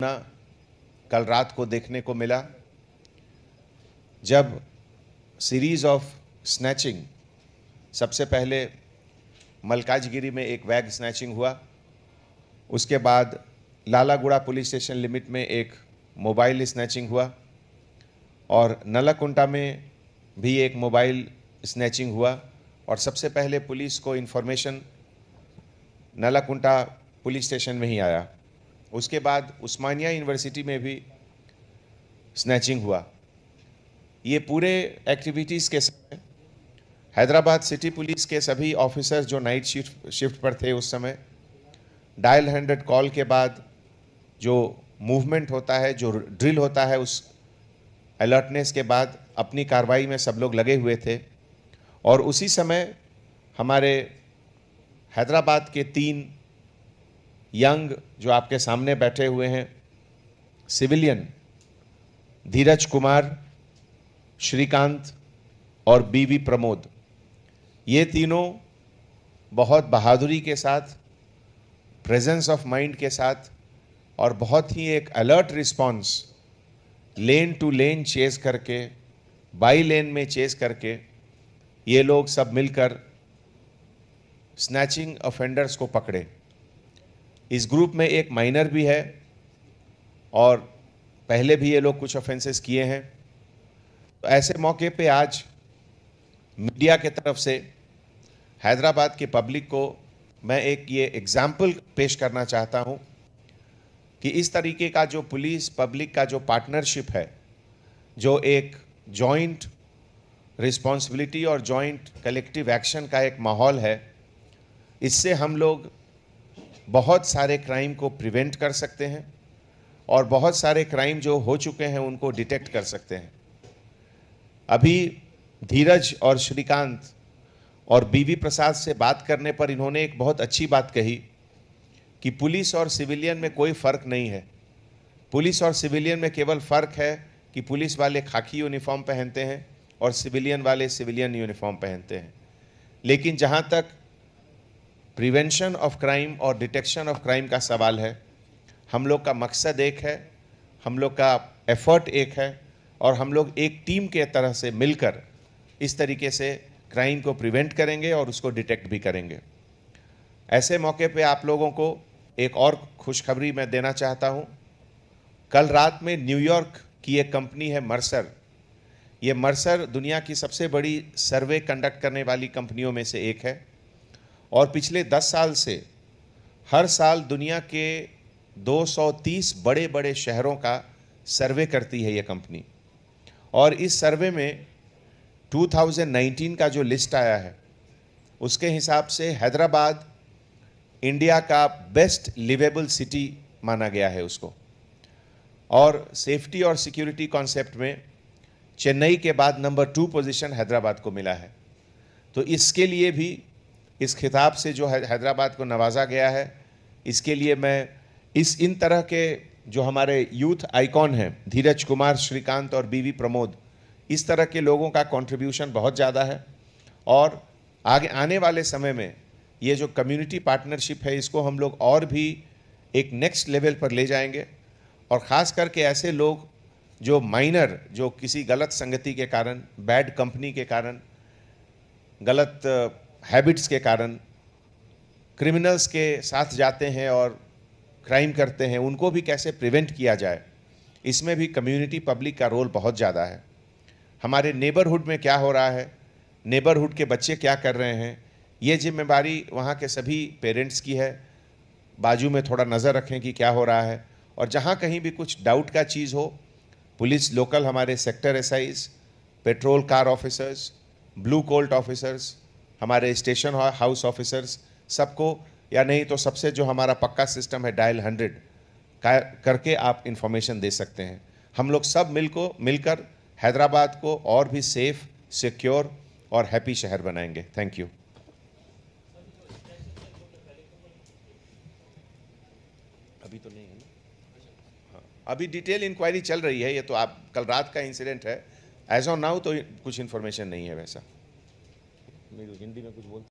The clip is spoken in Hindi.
ना कल रात को देखने को मिला जब सीरीज ऑफ स्नैचिंग सबसे पहले मलकाजगिरी में एक वैग स्नैचिंग हुआ उसके बाद लालागुड़ा पुलिस स्टेशन लिमिट में एक मोबाइल स्नैचिंग हुआ और नलाकुंटा में भी एक मोबाइल स्नैचिंग हुआ और सबसे पहले पुलिस को इन्फॉर्मेशन नलाकुंटा पुलिस स्टेशन में ही आया उसके बाद उस्मानिया यूनिवर्सिटी में भी स्नैचिंग हुआ ये पूरे एक्टिविटीज़ के समय हैदराबाद सिटी पुलिस के सभी ऑफिसर्स जो नाइट शिफ्ट शिफ्ट पर थे उस समय डायल हंड्रेड कॉल के बाद जो मूवमेंट होता है जो ड्रिल होता है उस अलर्टनेस के बाद अपनी कार्रवाई में सब लोग लगे हुए थे और उसी समय हमारे हैदराबाद के तीन यंग जो आपके सामने बैठे हुए हैं सिविलियन धीरज कुमार श्रीकांत और बीवी प्रमोद ये तीनों बहुत बहादुरी के साथ प्रेजेंस ऑफ माइंड के साथ और बहुत ही एक alert response lane to lane chase करके बाई लेन में चेस करके ये लोग सब मिलकर स्नैचिंग ऑफेंडर्स को पकड़े इस ग्रुप में एक माइनर भी है और पहले भी ये लोग कुछ ऑफेंसेस किए हैं तो ऐसे मौके पे आज मीडिया के तरफ से हैदराबाद के पब्लिक को मैं एक ये एग्ज़ाम्पल पेश करना चाहता हूँ कि इस तरीके का जो पुलिस पब्लिक का जो पार्टनरशिप है जो एक जॉइंट रिस्पॉन्सिबिलिटी और जॉइंट कलेक्टिव एक्शन का एक माहौल है इससे हम लोग बहुत सारे क्राइम को प्रिवेंट कर सकते हैं और बहुत सारे क्राइम जो हो चुके हैं उनको डिटेक्ट कर सकते हैं अभी धीरज और श्रीकांत और बीवी प्रसाद से बात करने पर इन्होंने एक बहुत अच्छी बात कही कि पुलिस और सिविलियन में कोई फ़र्क नहीं है पुलिस और सिविलियन में केवल फ़र्क है कि पुलिस वाले खाकी यूनिफॉर्म पहनते हैं और सिविलियन वाले सिविलियन यूनिफॉर्म पहनते हैं लेकिन जहाँ तक प्रिवेंशन ऑफ क्राइम और डिटेक्शन ऑफ क्राइम का सवाल है हम लोग का मकसद एक है हम लोग का एफर्ट एक है और हम लोग एक टीम के तरह से मिलकर इस तरीके से क्राइम को प्रिवेंट करेंगे और उसको डिटेक्ट भी करेंगे ऐसे मौके पे आप लोगों को एक और खुशखबरी मैं देना चाहता हूँ कल रात में न्यूयॉर्क की एक कंपनी है मर्सर ये मर्सर दुनिया की सबसे बड़ी सर्वे कंडक्ट करने वाली कंपनियों में से एक है और पिछले दस साल से हर साल दुनिया के 230 बड़े बड़े शहरों का सर्वे करती है ये कंपनी और इस सर्वे में 2019 का जो लिस्ट आया है उसके हिसाब से हैदराबाद इंडिया का बेस्ट लिवेबल सिटी माना गया है उसको और सेफ्टी और सिक्योरिटी कॉन्सेप्ट में चेन्नई के बाद नंबर टू पोजीशन हैदराबाद को मिला है तो इसके लिए भी इस खिताब से जो हैदराबाद को नवाजा गया है इसके लिए मैं इस इन तरह के जो हमारे यूथ आइकॉन हैं धीरज कुमार श्रीकांत और बीवी प्रमोद इस तरह के लोगों का कंट्रीब्यूशन बहुत ज़्यादा है और आगे आने वाले समय में ये जो कम्युनिटी पार्टनरशिप है इसको हम लोग और भी एक नेक्स्ट लेवल पर ले जाएंगे और ख़ास करके ऐसे लोग जो माइनर जो किसी गलत संगति के कारण बैड कंपनी के कारण गलत हैबिट्स के कारण क्रिमिनल्स के साथ जाते हैं और क्राइम करते हैं उनको भी कैसे प्रिवेंट किया जाए इसमें भी कम्युनिटी पब्लिक का रोल बहुत ज़्यादा है हमारे नेबरहुड में क्या हो रहा है नेबरहुड के बच्चे क्या कर रहे हैं ये जिम्मेवारी वहाँ के सभी पेरेंट्स की है बाजू में थोड़ा नज़र रखें कि क्या हो रहा है और जहाँ कहीं भी कुछ डाउट का चीज़ हो पुलिस लोकल हमारे sector SIs patrol car officers blue colt officers हमारे स्टेशन हाउस ऑफिसर्स सबको या नहीं तो सबसे जो हमारा पक्का सिस्टम है डायल हंड्रेड करके आप इन्फॉर्मेशन दे सकते हैं हम लोग सब मिल को मिलकर हैदराबाद को और भी सेफ सिक्योर और हैप्पी शहर बनाएंगे थैंक यू अभी तो नहीं है ना हाँ अभी डिटेल इंक्वायरी चल रही है ये तो आप कल रात का इंसिडेंट है एज ऑन नाउ तो कुछ इन्फॉर्मेशन नहीं है वैसा हिंदी में कुछ बोल